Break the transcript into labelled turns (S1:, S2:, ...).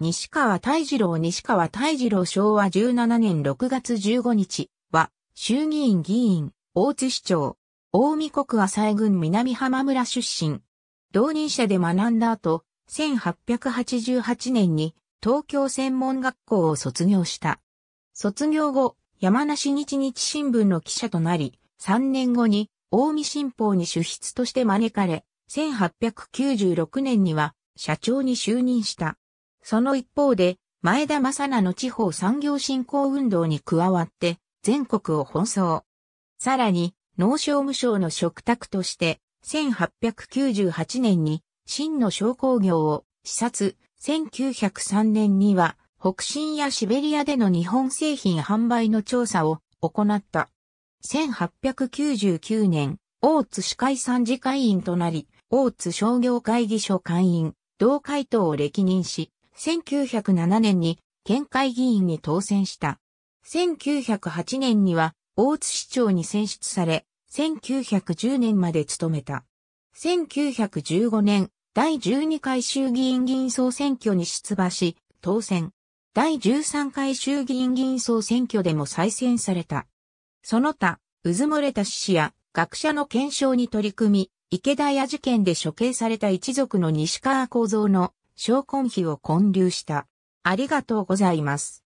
S1: 西川大二
S2: 郎西川大二郎昭和17年6月15日は、衆議院議員、大津市長、大見国浅井郡南浜村出身。同任者で学んだ後、1888年に東京専門学校を卒業した。卒業後、山梨日日新聞の記者となり、3年後に大見新報に主筆として招かれ、1896年には社長に就任した。その一方で、前田正菜の地方産業振興運動に加わって、全国を奔走。さらに、農商務省の食卓として、1898年に、真の商工業を視察、1903年には、北進やシベリアでの日本製品販売の調査を行った。1899年、大津市会参事会員となり、大津商業会議所会員、同会党を歴任し、1907年に県会議員に当選した。1908年には大津市長に選出され、1910年まで務めた。1915年、第12回衆議院議員総選挙に出馬し、当選。第13回衆議院議員総選挙でも再選された。その他、うずもれた士や学者の検証に取り組み、池田屋事件で処刑された一族の西川幸三の証根碑を建立した。ありが
S1: とうございます。